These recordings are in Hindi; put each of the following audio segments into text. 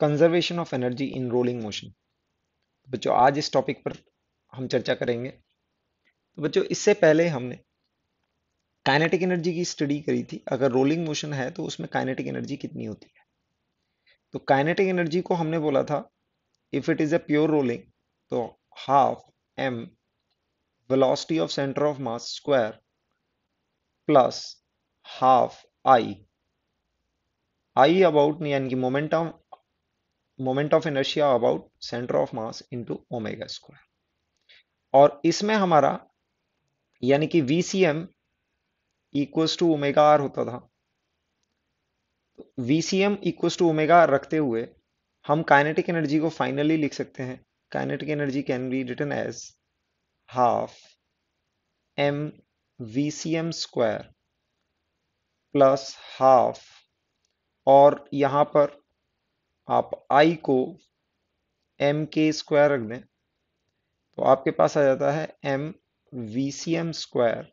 Conservation of energy in rolling motion बच्चों आज इस टॉपिक पर हम चर्चा करेंगे तो बच्चों इससे पहले हमने काइनेटिक एनर्जी की स्टडी करी थी अगर रोलिंग मोशन है तो उसमें काइनेटिक एनर्जी कितनी होती है तो काइनेटिक एनर्जी को हमने बोला था if it is a pure rolling तो half M velocity of centre of mass square plus half I I about यानी कि momentum moment of inertia about centre of mass into omega square और इसमें हमारा यानी कि V C M equals to omega R होता था V C M equals to omega R रखते हुए हम काइनेटिक एनर्जी को फाइनली लिख सकते हैं kinetic energy can be written as half M V C M square plus half और यहां पर आप आई को एम के स्क्वायर रख दें तो आपके पास आ जाता है M V C M square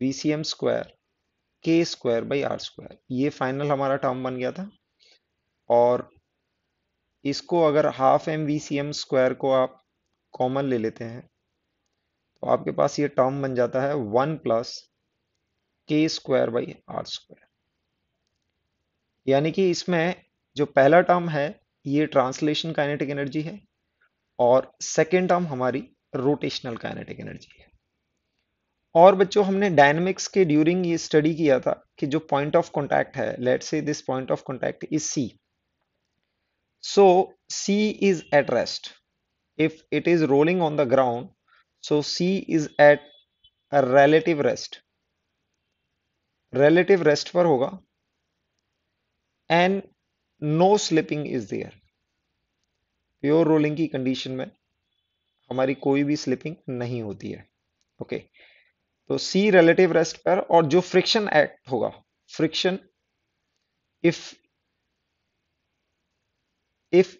V C M square K square by R square ये फाइनल हमारा टर्म बन गया था और इसको अगर half M V C M square को आप कॉमन ले लेते हैं तो आपके पास ये टर्म बन जाता है one plus K square by R square यानी कि इसमें जो पहला टर्म है ये ट्रांसलेशन काइनेटिक एनर्जी है और सेकेंड टर्म हमारी रोटेशनल काइनेटिक एनर्जी है और बच्चों हमने डायनेमिक्स के ड्यूरिंग ये स्टडी किया था कि जो पॉइंट ऑफ कॉन्टैक्ट है let say this point of contact is C so C is at rest if it is rolling on the ground so C is at relative rest relative rest पर होगा and no slipping is there pure rolling की कंडीशन में हमारी कोई भी स्लिपिंग नहीं होती है ओके तो सी रिलेटिव रेस्ट पर और जो फ्रिक्शन एक्ट होगा friction if if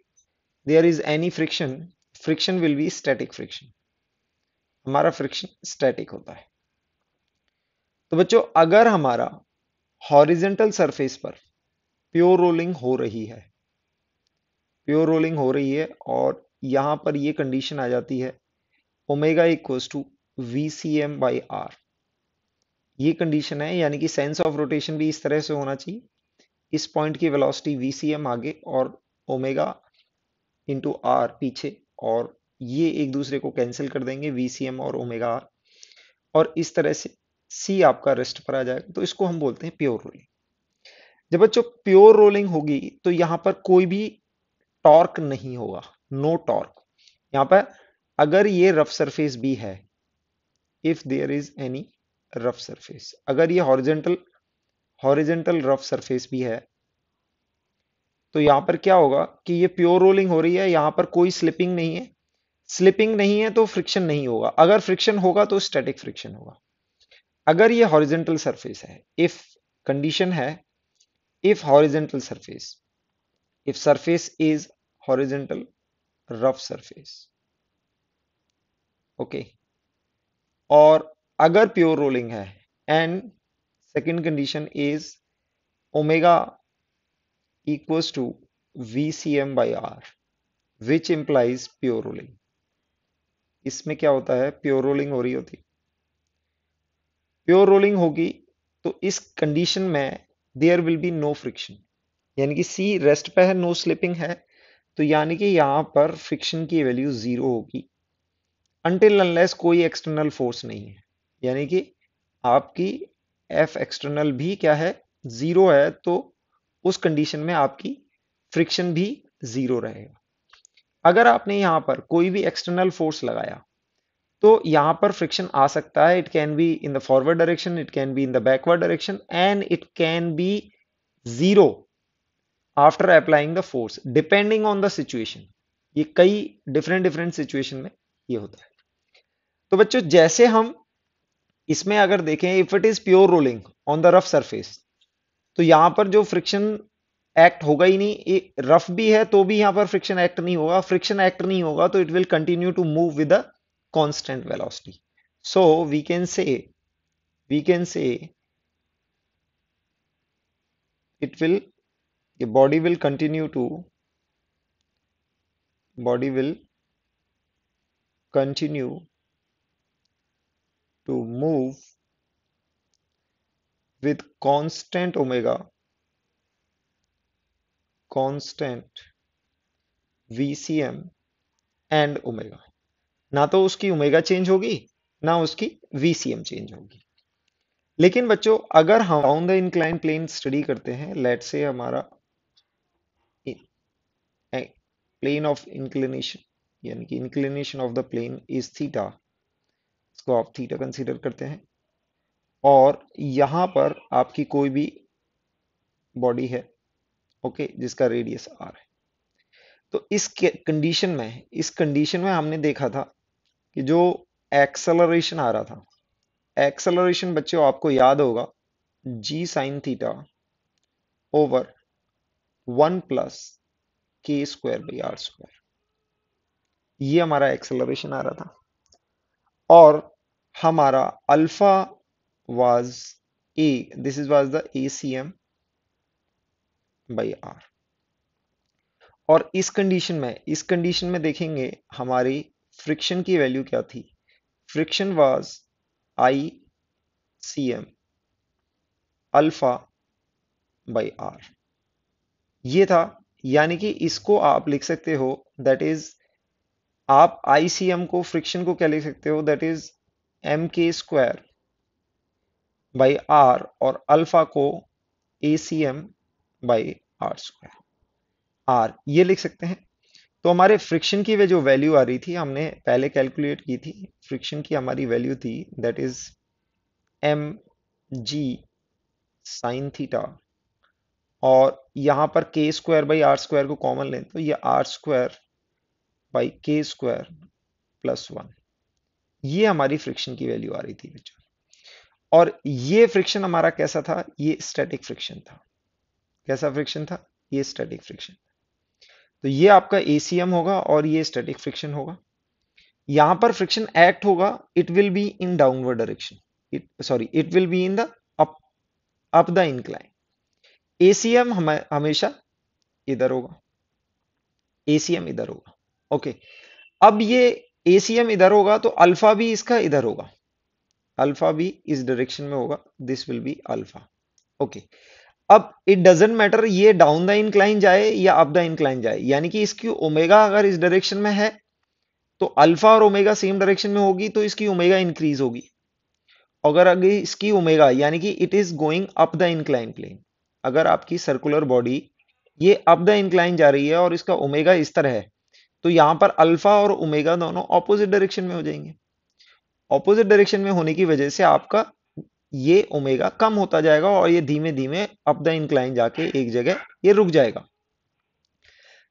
there is any friction friction will be static friction हमारा फ्रिक्शन स्टैटिक होता है तो बच्चों अगर हमारा हॉरिजेंटल सरफेस पर प्योर रोलिंग हो रही है प्योर रोलिंग हो रही है और यहां पर ये कंडीशन आ जाती है omega equals to V C M by R ये कंडीशन है यानी कि सेंस ऑफ रोटेशन भी इस तरह से होना चाहिए इस पॉइंट की वेलोसिटी वी सी एम आगे और ओमेगा इंटू आर पीछे और ये एक दूसरे को कैंसिल कर देंगे वी सी एम और ओमेगा आर और इस तरह से सी आपका रेस्ट पर आ जाएगा तो इसको हम बोलते हैं प्योर रोलिंग जब बच्चों प्योर रोलिंग होगी तो यहां पर कोई भी टॉर्क नहीं होगा नो टॉर्क यहां पर अगर ये रफ सरफेस भी है if there is any rough surface अगर ये हॉरिजेंटल हॉरिजेंटल रफ सरफेस भी है तो यहां पर क्या होगा कि ये प्योर रोलिंग हो रही है यहां पर कोई स्लिपिंग नहीं है स्लिपिंग नहीं है तो फ्रिक्शन नहीं होगा अगर फ्रिक्शन होगा तो स्टैटिक फ्रिक्शन होगा अगर ये हॉरिजेंटल सरफेस है इफ कंडीशन है if horizontal surface if surface is horizontal rough surface okay or agar pure rolling hai and second condition is omega equals to VCM by R which implies pure rolling इसमें क्या होता है प्योर रोलिंग हो रही होती प्योर रोलिंग होगी तो इस कंडीशन में there will be no friction यानी कि सी रेस्ट पे है नो स्लिपिंग है तो यानी कि यहां पर फ्रिक्शन की वैल्यू ज़ीरो होगी अनटिल अनलेस कोई एक्सटर्नल फोर्स नहीं है यानी कि आपकी एफ एक्सटर्नल भी क्या है ज़ीरो है तो उस कंडीशन में आपकी फ्रिक्शन भी ज़ीरो रहेगा अगर आपने यहां पर कोई भी एक्सटर्नल फोर्स लगाया तो यहां पर फ्रिक्शन आ सकता है it can be in the forward direction it can be in the backward direction and it can be zero after applying the force depending on the situation ये कई डिफरेंट डिफरेंट सिचुएशन में ये होता है तो बच्चों जैसे हम इसमें अगर देखें if it is pure rolling on the rough surface तो यहां पर जो फ्रिक्शन एक्ट होगा ही नहीं रफ भी है तो भी यहां पर फ्रिक्शन एक्ट नहीं होगा फ्रिक्शन एक्ट नहीं होगा तो it will continue to move with the constant velocity. So we can say, we can say it will, the body will continue to, body will continue to move with constant omega, constant VCM and omega. ना तो उसकी उमेगा चेंज होगी ना उसकी वीसीएम चेंज होगी लेकिन बच्चों अगर हम on the incline plane study करते हैं लेट से हमारा प्लेन ऑफ इंक्लिनेशन यानी कि inclination of the plane is theta इसको आप थीटा कंसीडर करते हैं और यहां पर आपकी कोई भी बॉडी है ओके जिसका रेडियस आर है तो इस कंडीशन में इस कंडीशन में हमने देखा था कि जो एक्सलरेशन आ रहा था एक्सलरेशन बच्चों आपको याद होगा G sine theta over one plus K square by R square ये हमारा एक्सेलरेशन आ रहा था और हमारा alpha was a this is was the A C M by R और इस कंडीशन में इस कंडीशन में देखेंगे हमारी फ्रिक्शन की वैल्यू क्या थी friction was I C M alpha by R ये था यानी कि इसको आप लिख सकते हो दैट इज आप आई एम को फ्रिक्शन को क्या लिख सकते हो that is M K square by R और अल्फा को A C M by R square R ये लिख सकते हैं तो हमारे फ्रिक्शन की वे जो वैल्यू आ रही थी हमने पहले कैलकुलेट की थी फ्रिक्शन की हमारी वैल्यू थी that is M G sine theta और यहां पर K square by R square को कॉमन लें तो ये R square by K square plus one ये हमारी फ्रिक्शन की वैल्यू आ रही थी बच्चों और ये फ्रिक्शन हमारा कैसा था ये स्टैटिक फ्रिक्शन था कैसा फ्रिक्शन था ये स्टैटिक फ्रिक्शन तो ये आपका ए होगा और ये स्टेटिक फ्रिक्शन होगा यहां पर फ्रिक्शन एक्ट होगा it will be in downward direction sorry it will be in the up up the incline ACM हमेशा इधर होगा एम इधर होगा ओके okay. अब ये एम इधर होगा तो अल्फा भी इसका इधर होगा अल्फा भी इस डायरेक्शन में होगा this will be alpha okay अब इट डजेंट मैटर ये डाउन द इनक्लाइन जाए या अप द इनक्लाइन जाए यानी कि इसकी ओमेगा अगर इस डायरेक्शन में है तो अल्फा और ओमेगा सेम डायरेक्शन में होगी तो इसकी ओमेगा इंक्रीज होगी अगर अगर इसकी ओमेगा यानी कि it is going up the incline plane अगर आपकी सर्कुलर बॉडी ये अप द इनक्लाइन जा रही है और इसका ओमेगा इस तरह है तो यहां पर अल्फा और ओमेगा दोनों ऑपोजिट डायरेक्शन में हो जाएंगे ऑपोजिट डायरेक्शन में होने की वजह से आपका ये ओमेगा कम होता जाएगा और ये धीमे धीमे अप द इंक्लाइन जाके एक जगह ये रुक जाएगा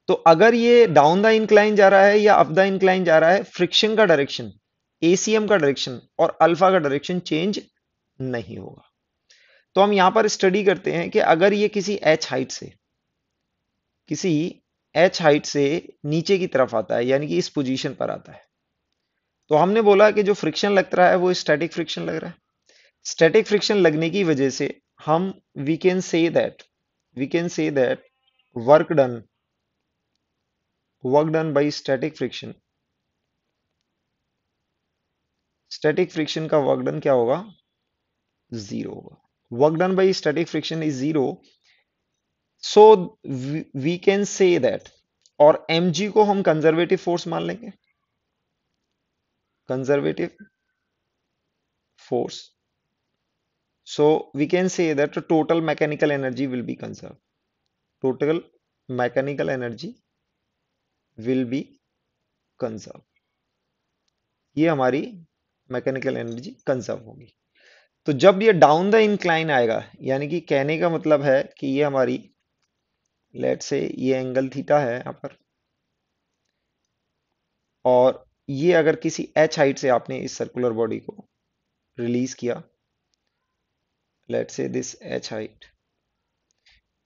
तो अगर ये डाउन द इंक्लाइन जा रहा है या अप द इंक्लाइन जा रहा है फ्रिक्शन का डायरेक्शन एसीएम का डायरेक्शन और अल्फा का डायरेक्शन चेंज नहीं होगा तो हम यहां पर स्टडी करते हैं कि अगर ये किसी एच हाइट से किसी एच हाइट से नीचे की तरफ आता है यानी कि इस पोजीशन पर आता है तो हमने बोला कि जो फ्रिक्शन लग रहा है वो स्टैटिक फ्रिक्शन लग रहा है स्टैटिक फ्रिक्शन लगने की वजह से हम we can say that we can say that work done work done by static friction static friction का वर्क डन क्या होगा जीरो होगा work done by static friction is zero so we can say that और एम जी को हम कंजर्वेटिव फोर्स मान लेंगे conservative force So we can say that the total mechanical energy will be conserved. Total mechanical energy will be conserved. ये हमारी मैकेनिकल एनर्जी कंजर्व होगी तो जब ये डाउन द इंक्लाइन आएगा यानी कि कहने का मतलब है कि ये हमारी लेट से ये एंगल थीटा है यहाँ पर और ये अगर किसी एच हाइट से आपने इस सर्कुलर बॉडी को रिलीज किया let's say this h height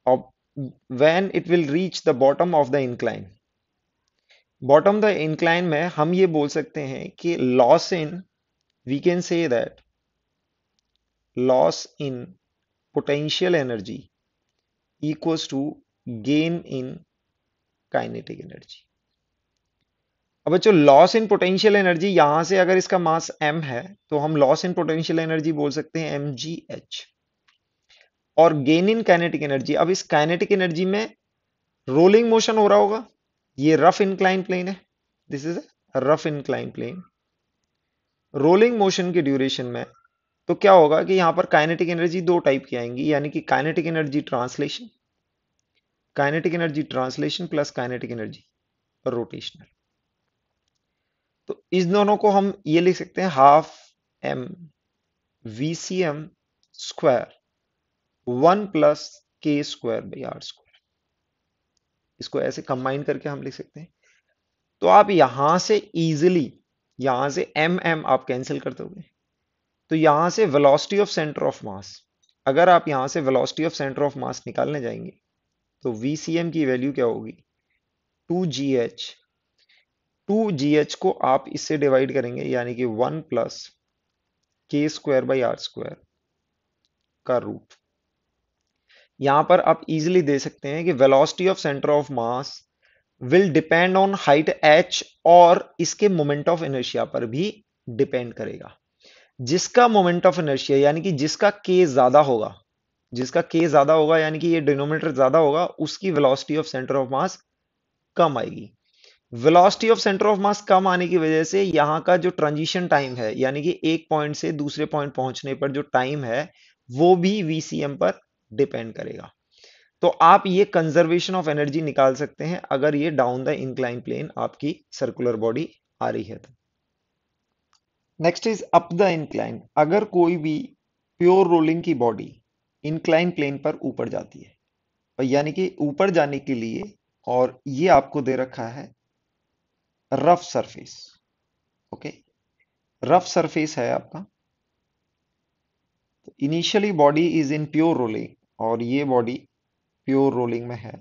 of when it will reach the bottom of the incline bottom the incline mein hum ye bol sakte hain ki loss in we can say that loss in potential energy equals to gain in kinetic energy अब बच्चों लॉस इन पोटेंशियल एनर्जी यहां से अगर इसका मास m है तो हम लॉस इन पोटेंशियल एनर्जी बोल सकते हैं एम जी एच और गेन इन काइनेटिक एनर्जी अब इस काइनेटिक एनर्जी में रोलिंग मोशन हो रहा होगा ये रफ इनक्लाइन प्लेन है this is rough incline plane rolling motion के ड्यूरेशन में तो क्या होगा कि यहां पर काइनेटिक एनर्जी दो टाइप की आएंगी यानी कि kinetic energy translation kinetic energy translation plus kinetic energy rotational तो इस दोनों को हम ये लिख सकते हैं half M V C M square one plus K square by R square इसको ऐसे कंबाइन करके हम लिख सकते हैं तो आप यहां से इजिली यहां से एम mm एम आप कैंसिल कर दोगे तो यहां से velocity of centre of mass अगर आप यहां से velocity of centre of mass निकालने जाएंगे तो वी सी एम की वैल्यू क्या होगी two G H two G H को आप इससे डिवाइड करेंगे यानी कि one plus K square by R square का रूट यहां पर आप इजिली दे सकते हैं कि velocity of centre of mass will depend on height H और इसके मोमेंट ऑफ इनर्शिया पर भी डिपेंड करेगा जिसका मोमेंट ऑफ इनर्शिया यानी कि जिसका के ज्यादा होगा जिसका के ज्यादा होगा यानी कि ये डिनोमिनेटर ज्यादा होगा उसकी velocity of centre of mass कम आएगी velocity of centre of mass कम आने की वजह से यहाँ का जो ट्रांजिशन टाइम है यानी कि एक पॉइंट से दूसरे पॉइंट पहुंचने पर जो टाइम है वो भी वीसीएम पर डिपेंड करेगा तो आप ये कंजर्वेशन ऑफ एनर्जी निकाल सकते हैं अगर ये डाउन द इंक्लाइन प्लेन आपकी सर्कुलर बॉडी आ रही है तो next is up the incline अगर कोई भी प्योर रोलिंग की बॉडी इंक्लाइन प्लेन पर ऊपर जाती है यानी कि ऊपर जाने के लिए और ये आपको दे रखा है rough surface okay rough surface है आपका initially body is in pure rolling और ये बॉडी प्योर रोलिंग में है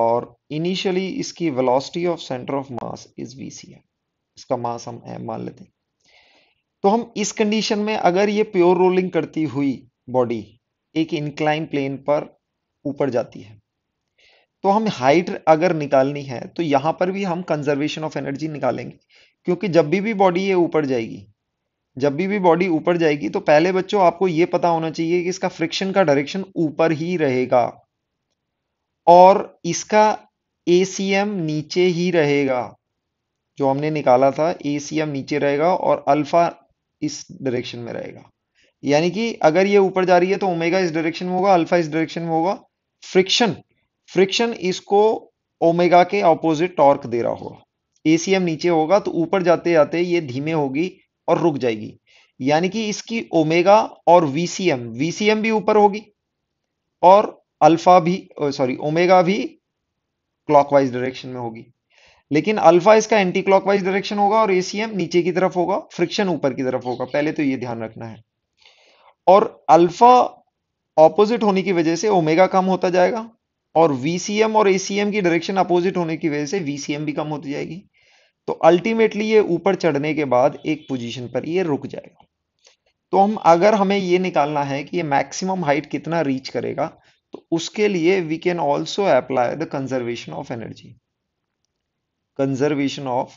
और इनिशियली इसकी velocity of centre of mass is VCM इसका मास हम एम मान लेते हैं तो हम इस कंडीशन में अगर ये प्योर रोलिंग करती हुई बॉडी एक इंक्लाइन प्लेन पर ऊपर जाती है तो हम हाइट अगर निकालनी है तो यहां पर भी हम कंजर्वेशन ऑफ एनर्जी निकालेंगे क्योंकि जब भी भी बॉडी ये ऊपर जाएगी जब भी भी बॉडी ऊपर जाएगी तो पहले बच्चों आपको ये पता होना चाहिए कि इसका फ्रिक्शन का डायरेक्शन ऊपर ही रहेगा और इसका ए नीचे ही रहेगा जो हमने निकाला था ए नीचे रहेगा और अल्फा इस डायरेक्शन में रहेगा यानी कि अगर ये ऊपर जा रही है तो ओमेगा इस डायरेक्शन में होगा अल्फा इस डायरेक्शन में होगा फ्रिक्शन फ्रिक्शन इसको ओमेगा के ऑपोजिट टॉर्क दे रहा होगा एसीएम नीचे होगा तो ऊपर जाते जाते ये धीमे होगी और रुक जाएगी यानी कि इसकी ओमेगा और वीसीएम वीसीएम भी ऊपर होगी और अल्फा भी सॉरी ओमेगा भी क्लॉकवाइज डायरेक्शन में होगी लेकिन अल्फा इसका एंटी क्लॉकवाइज डायरेक्शन होगा और एसीएम नीचे की तरफ होगा फ्रिक्शन ऊपर की तरफ होगा पहले तो ये ध्यान रखना है और अल्फा ऑपोजिट होने की वजह से ओमेगा कम होता जाएगा और VCM और ACM की डायरेक्शन अपोजिट होने की वजह से VCM भी कम होती जाएगी तो अल्टीमेटली ये ऊपर चढ़ने के बाद एक पोजीशन पर ये रुक जाएगा तो हम अगर हमें ये निकालना है कि ये मैक्सिमम हाइट कितना रीच करेगा तो उसके लिए we can also apply the conservation of energy conservation of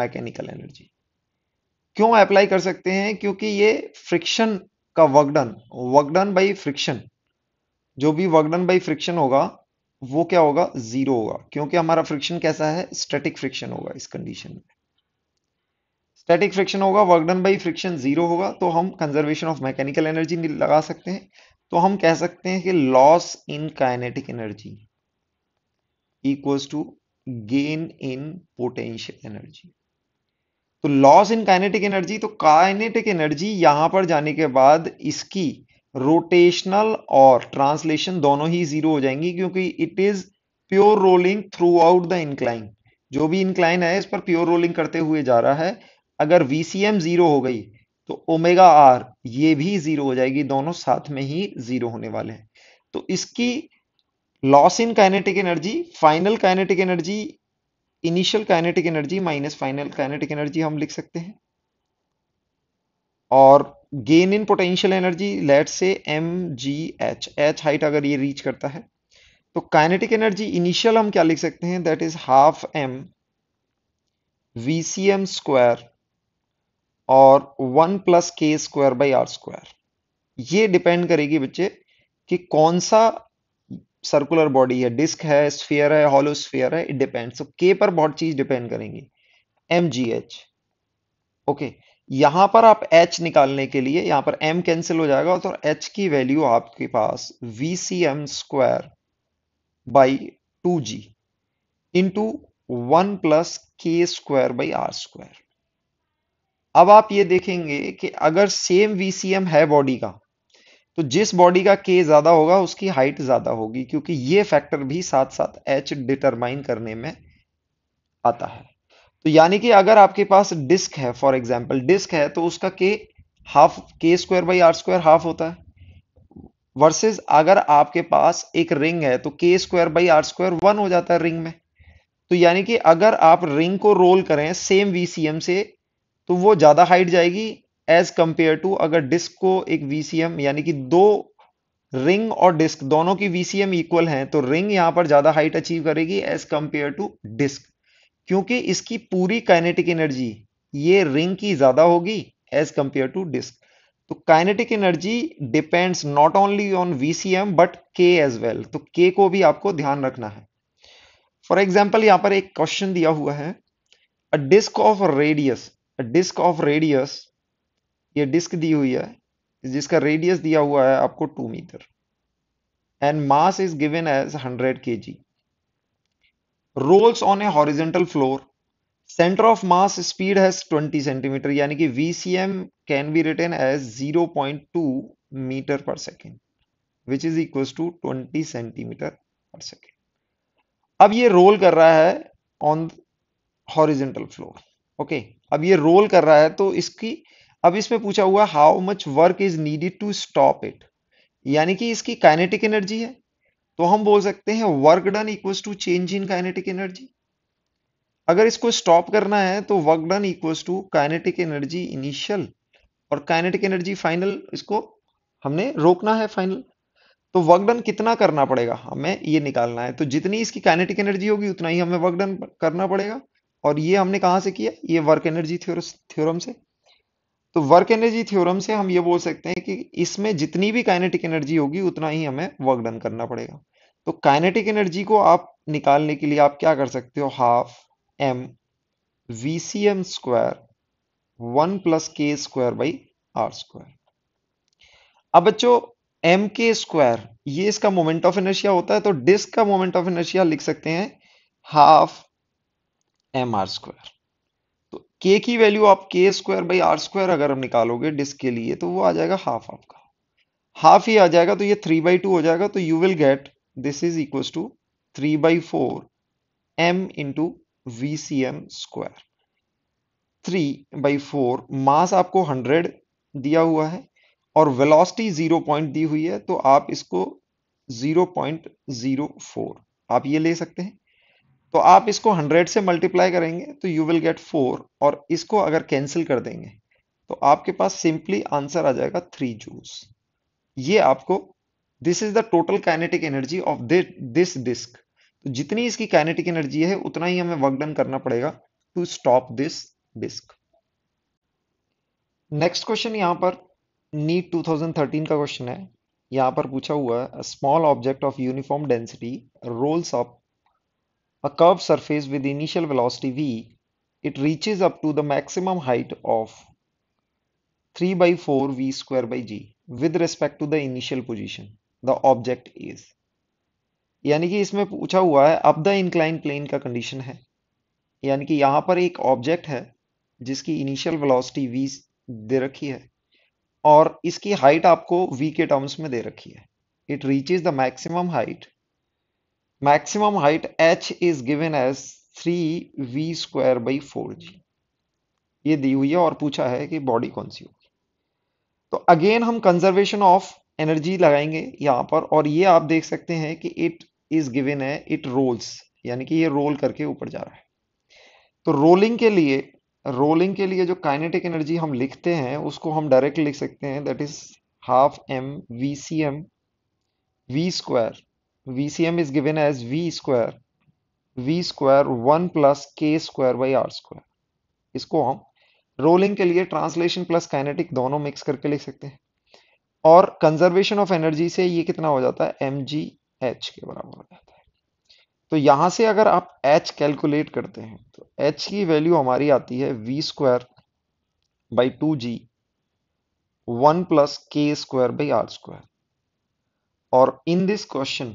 mechanical energy क्यों अप्लाई कर सकते हैं क्योंकि ये फ्रिक्शन का वर्कडन वर्कडन बाई फ्रिक्शन जो भी वर्कडन बाई फ्रिक्शन होगा वो क्या होगा जीरो होगा क्योंकि हमारा फ्रिक्शन कैसा है स्टैटिक फ्रिक्शन होगा इस कंडीशन में स्टैटिक फ्रिक्शन होगा वर्कडन बाई फ्रिक्शन जीरो होगा तो हम कंजर्वेशन ऑफ मैकेनिकल एनर्जी लगा सकते हैं तो हम कह सकते हैं कि loss in kinetic energy equals to gain in potential energy तो लॉस इन काइनेटिक एनर्जी तो काइनेटिक एनर्जी यहां पर जाने के बाद इसकी रोटेशनल और ट्रांसलेशन दोनों ही जीरो हो जाएंगी क्योंकि it is pure rolling throughout the incline जो भी इंक्लाइन है इस पर प्योर रोलिंग करते हुए जा रहा है अगर एम जीरो हो गई तो ओमेगा आर ये भी जीरो हो जाएगी दोनों साथ में ही जीरो होने वाले हैं तो इसकी loss in kinetic energy final kinetic energy initial kinetic energy minus final kinetic energy हम लिख सकते हैं और gain in potential energy let say M G H H height अगर ये रीच करता है तो काइनेटिक एनर्जी इनिशियल हम क्या लिख सकते हैं that is half M V C M square और one plus K square by R square ये डिपेंड करेगी बच्चे कि कौन सा सर्कुलर बॉडी है डिस्क है स्फीयर है हॉलो स्फीयर है इट डिपेंड सो के पर बहुत चीज डिपेंड करेंगी एम जी एच ओके यहां पर आप h निकालने के लिए यहां पर m कैंसिल हो जाएगा तो h की वैल्यू आपके पास V C M square by two G into one plus K square by R square अब आप ये देखेंगे कि अगर सेम एम है बॉडी का तो जिस बॉडी का के ज्यादा होगा उसकी हाइट ज्यादा होगी क्योंकि ये फैक्टर भी साथ साथ एच डिटरमाइन करने में आता है तो यानी कि अगर आपके पास डिस्क है फॉर एग्जाम्पल डिस्क है तो उसका K half K square by R square half होता है वर्सेस अगर आपके पास एक रिंग है तो K square by R square one हो जाता है रिंग में तो यानी कि अगर आप रिंग को रोल करें सेम वीसीएम से तो वो ज्यादा हाइट जाएगी एज कंपेयर टू अगर डिस्क को एक वीसीएम यानी कि दो रिंग और डिस्क दोनों की वीसीएम इक्वल हैं तो रिंग यहां पर ज्यादा हाइट अचीव करेगी एज कंपेयर टू डिस्क क्योंकि इसकी पूरी काइनेटिक एनर्जी ये रिंग की ज्यादा होगी एज कंपेयर टू डिस्क तो kinetic energy depends not only on VCM but K as well तो के को भी आपको ध्यान रखना है फॉर एग्जाम्पल यहां पर एक क्वेश्चन दिया हुआ है a disc of radius a disc of radius ये डिस्क दी हुई है जिसका रेडियस दिया हुआ है आपको two metre and mass is given as hundred K G rolls on a horizontal floor centre of mass speed has 20 centimetre यानी कि V C M can be written as zero point two metre per second which is equal to twenty centimetre per second अब ये रोल कर रहा है ऑन हॉरिजेंटल फ्लोर ओके अब ये रोल कर रहा है तो इसकी अब इसमें पूछा हुआ how much work is needed to stop it यानी कि इसकी काइनेटिक एनर्जी है तो हम बोल सकते हैं work done equal to change in kinetic energy अगर इसको स्टॉप करना है तो work done equal to kinetic energy initial और काइनेटिक एनर्जी फाइनल इसको हमने रोकना है फाइनल तो वर्क डन कितना करना पड़ेगा हमें ये निकालना है तो जितनी इसकी काइनेटिक एनर्जी होगी उतना ही हमें वर्क डन करना पड़ेगा और ये हमने कहाँ से किया ये वर्क एनर्जी थ्योरम से तो वर्क एनर्जी थ्योरम से हम ये बोल सकते हैं कि इसमें जितनी भी काइनेटिक एनर्जी होगी उतना ही हमें वर्क डन करना पड़ेगा तो काइनेटिक एनर्जी को आप निकालने के लिए आप क्या कर सकते हो half M V C M square one plus K square by R square अब बच्चों एम के स्क्वायर ये इसका मोमेंट ऑफ एनर्शिया होता है तो डिस्क का मोमेंट ऑफ एनर्शिया लिख सकते हैं हाफ एम आर स्क्वायर के की वैल्यू आप के स्क्वायर बाई आर स्क्वायर अगर हम निकालोगे डिस्क के लिए तो वो आ जाएगा हाफ आपका हाफ ही आ जाएगा तो ये थ्री बाई टू हो जाएगा तो you will get this is equal to three by four M into V C M square three by four mass आपको हंड्रेड दिया हुआ है और वेलोसिटी जीरो पॉइंट दी हुई है तो आप इसको जीरो पॉइंट जीरो फोर आप ये ले सकते हैं तो आप इसको 100 से मल्टीप्लाई करेंगे तो यू विल गेट 4 और इसको अगर कैंसिल कर देंगे तो आपके पास सिंपली आंसर आ जाएगा 3 जूस ये आपको this is the total kinetic energy of this disc तो जितनी इसकी काइनेटिक एनर्जी है उतना ही हमें वर्क डन करना पड़ेगा to stop this disc next question यहां पर नीट 2013 का क्वेश्चन है यहां पर पूछा हुआ है small object of uniform density rolls of a curved surface with initial velocity v, it reaches up to the maximum height of 3 by 4 v square by g with respect to the initial position the object is. यानी कि इसमें पूछा हुआ है अब द इंक्लाइन प्लेन का कंडीशन है यानी कि यहाँ पर एक ऑब्जेक्ट है जिसकी इनिशियल वेलोसिटी v दे रखी है और इसकी हाइट आपको v के टर्म्स में दे रखी है it reaches the maximum height maximum height h is given as 3v square by 4g ये दी हुई है और पूछा है कि बॉडी कौन सी होगी तो अगेन हम कंजर्वेशन ऑफ एनर्जी लगाएंगे यहाँ पर और ये आप देख सकते हैं कि इट इज गिवन है इट रोल्स यानी कि ये रोल करके ऊपर जा रहा है तो रोलिंग के लिए रोलिंग के लिए जो काइनेटिक एनर्जी हम लिखते हैं उसको हम डायरेक्ट लिख सकते हैं that is half M V C M V square VCM is given as V square V square 1 plus K square by R square इसको हम rolling के लिए translation plus kinetic दोनों mix करके लिख सकते हैं और conservation of energy से ये कितना हो जाता है एम जी एच के बराबर हो जाता है तो यहाँ से अगर आप एच कैलकुलेट करते हैं तो एच की वैल्यू हमारी आती है V square by two G one plus K square by R square और in this question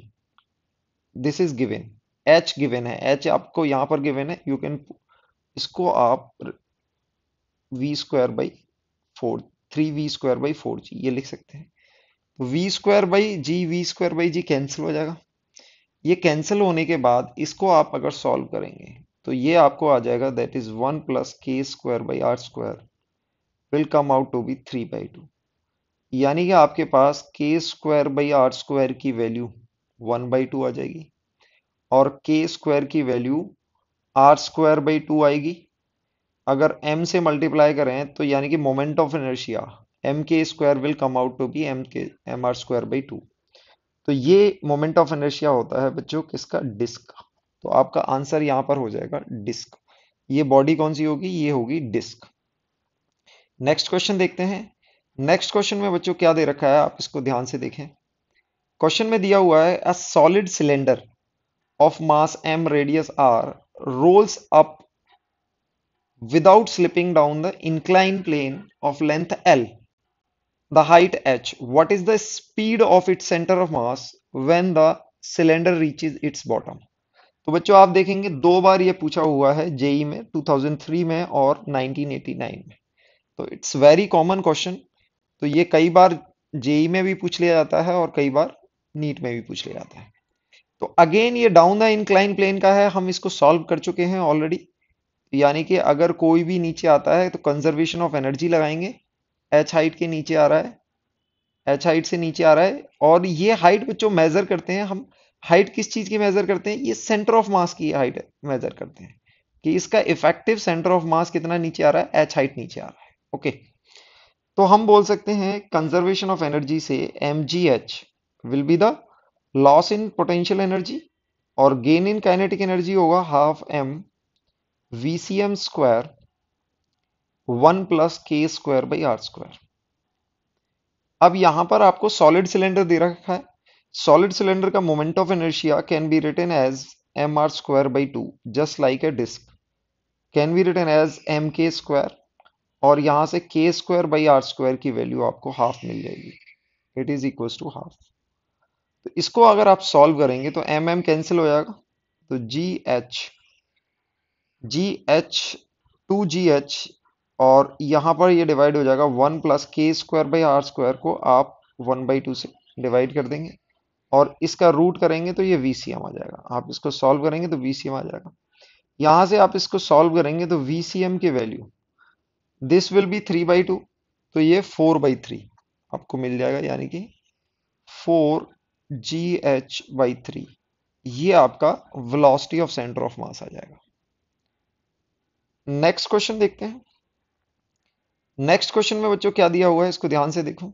this is given H given है एच आपको यहां पर गिवेन है यू कैन इसको आप V square by four three V square by four G ये लिख सकते हैं V square by G V square by G cancel हो जाएगा ये कैंसिल होने के बाद इसको आप अगर सॉल्व करेंगे तो ये आपको आ जाएगा that is one plus K square by R square will come out to be three by two यानी कि आपके पास K square by R square की वैल्यू वन बाई टू आ जाएगी और के स्क्वायर की value R square by two आएगी अगर एम से मल्टीप्लाई करें तो यानी कि moment of inertia M K square will come out to be M K M R square by two तो ये मोमेंट ऑफ इनर्शिया होता है बच्चों किसका डिस्क का तो आपका आंसर यहां पर हो जाएगा डिस्क ये बॉडी कौन सी होगी ये होगी डिस्क नेक्स्ट क्वेश्चन देखते हैं नेक्स्ट क्वेश्चन में बच्चों क्या दे रखा है आप इसको ध्यान से देखें क्वेश्चन में दिया हुआ है a solid cylinder of mass M radius R rolls up without slipping down the incline plane of length L the height H what is the speed of its centre of mass when the cylinder reaches its bottom तो बच्चों आप देखेंगे दो बार ये पूछा हुआ है जेई e में 2003 में और 1989 में तो इट्स वेरी कॉमन क्वेश्चन तो ये कई बार जेई e में भी पूछ लिया जाता है और कई बार नीट में भी पूछ लिया जाता है तो अगेन ये डाउन द इनक्लाइन प्लेन का है हम इसको सॉल्व कर चुके हैं ऑलरेडी यानी कि अगर कोई भी नीचे आता है तो कंजर्वेशन ऑफ एनर्जी लगाएंगे एच हाइट के नीचे आ रहा है एच हाइट से नीचे आ रहा है और ये हाइट बच्चों मेजर करते हैं हम हाइट किस चीज की मेजर करते हैं ये सेंटर ऑफ मास की हाइट मेजर करते हैं कि इसका इफेक्टिव सेंटर ऑफ मास कितना नीचे आ रहा है एच हाइट नीचे आ रहा है ओके okay. तो हम बोल सकते हैं कंजर्वेशन ऑफ एनर्जी से M G H will be the loss in potential energy और गेन इन काइनेटिक एनर्जी होगा half M V C M square one plus K square by R square अब यहां पर आपको सॉलिड सिलेंडर दे रखा है सॉलिड सिलेंडर का moment of inertia can be written as M R square by two just like a disc can be written as M K square और यहां से K square by R square की वैल्यू आपको हाफ मिल जाएगी it is equal to half तो इसको अगर आप सॉल्व करेंगे तो एम एम कैंसिल हो जाएगा तो G H G H two G H और यहां पर ये डिवाइड हो जाएगा one plus K square by R square को आप वन बाई टू से डिवाइड कर देंगे और इसका रूट करेंगे तो ये वी सी एम आ जाएगा आप इसको सॉल्व करेंगे तो वी सी एम आ जाएगा यहां से आप इसको सॉल्व करेंगे तो वी सी एम की value this will be three by two तो ये फोर बाई थ्री आपको मिल जाएगा यानी कि four G H by three ये आपका velocity of centre of mass आ जाएगा नेक्स्ट क्वेश्चन देखते हैं नेक्स्ट क्वेश्चन में बच्चों क्या दिया हुआ है इसको ध्यान से देखो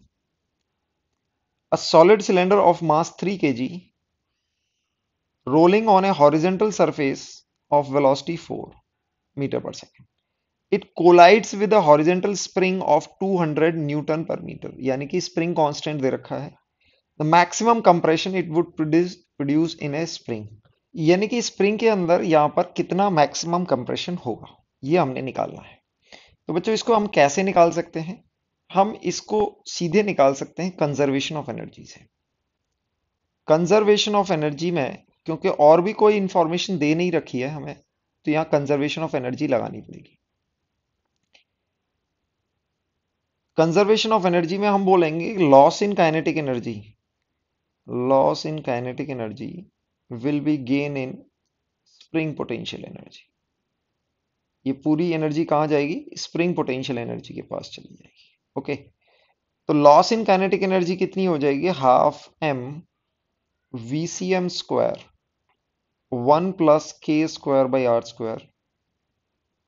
a solid cylinder of mass three K G rolling on a horizontal surface of velocity four metre per second it collides with a horizontal spring of two hundred newton per metre यानी कि स्प्रिंग कॉन्स्टेंट दे रखा है the maximum compression it would produce produce in a spring यानी कि स्प्रिंग के अंदर यहाँ पर कितना मैक्सिमम कंप्रेशन होगा ये हमने निकालना है तो बच्चों इसको हम कैसे निकाल सकते हैं हम इसको सीधे निकाल सकते हैं कंजर्वेशन ऑफ एनर्जी से कंजर्वेशन ऑफ एनर्जी में क्योंकि और भी कोई इंफॉर्मेशन दे नहीं रखी है हमें तो यहाँ कंजर्वेशन ऑफ एनर्जी लगानी पड़ेगी कंजर्वेशन ऑफ एनर्जी में हम बोलेंगे loss in kinetic energy loss in kinetic energy will be gain in spring potential energy ये पूरी एनर्जी कहां जाएगी स्प्रिंग पोटेंशियल एनर्जी के पास चली जाएगी ओके तो लॉस इन काइनेटिक एनर्जी कितनी हो जाएगी half M V C M square one plus K square by R square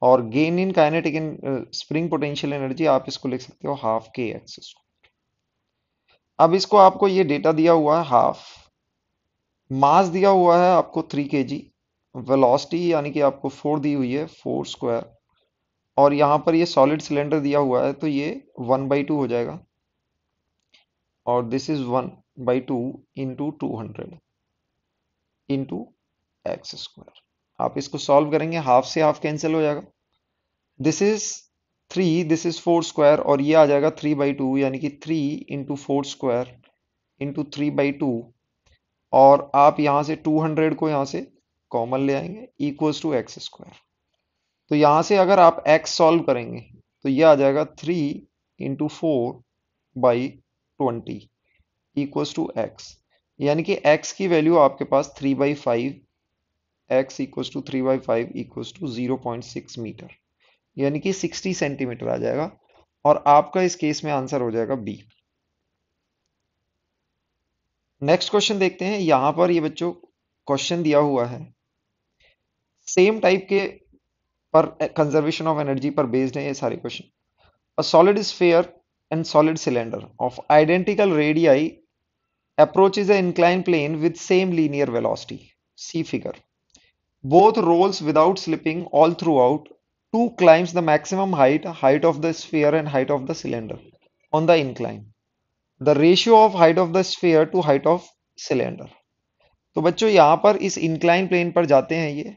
और gain in kinetic spring potential energy आप इसको लिख सकते हो हाफ के एक्स स्क्वायर अब इसको आपको ये डेटा दिया हुआ है हाफ मास दिया हुआ है आपको थ्री के जी वेलॉसिटी यानी कि आपको फोर दी हुई है फोर स्क्वायर और यहाँ पर ये सॉलिड सिलेंडर दिया हुआ है तो ये वन बाई टू हो जाएगा और this is one by two into two hundred into X square आप इसको सॉल्व करेंगे हाफ से हाफ कैंसिल हो जाएगा this is three this is four square और ये आ जाएगा थ्री बाई टू यानी कि three into four square into three by two और आप यहाँ से टू हंड्रेड को यहां से कॉमन ले आएंगे इक्वल्स टू एक्स स्क्वायर तो यहां से अगर आप एक्स सॉल्व करेंगे तो ये आ जाएगा three into four by twenty equals to X यानी कि एक्स की वैल्यू आपके पास three by five X equals to three by five equals to zero point six metre यानी कि 60 सेंटीमीटर आ जाएगा और आपका इस केस में आंसर हो जाएगा बी नेक्स्ट क्वेश्चन देखते हैं यहां पर ये बच्चों क्वेश्चन दिया हुआ है सेम टाइप के पर कंजर्वेशन ऑफ एनर्जी पर बेस्ड है ये सारे question a solid sphere and solid cylinder of identical radii approach is incline plane with same linear velocity see figure both rolls without slipping all throughout 2 climbs the maximum height, height of the sphere and height of the cylinder on the incline. The ratio of height of the sphere to height of cylinder. तो बच्चों यहाँ पर इस इंक्लाइन प्लेन पर जाते हैं ये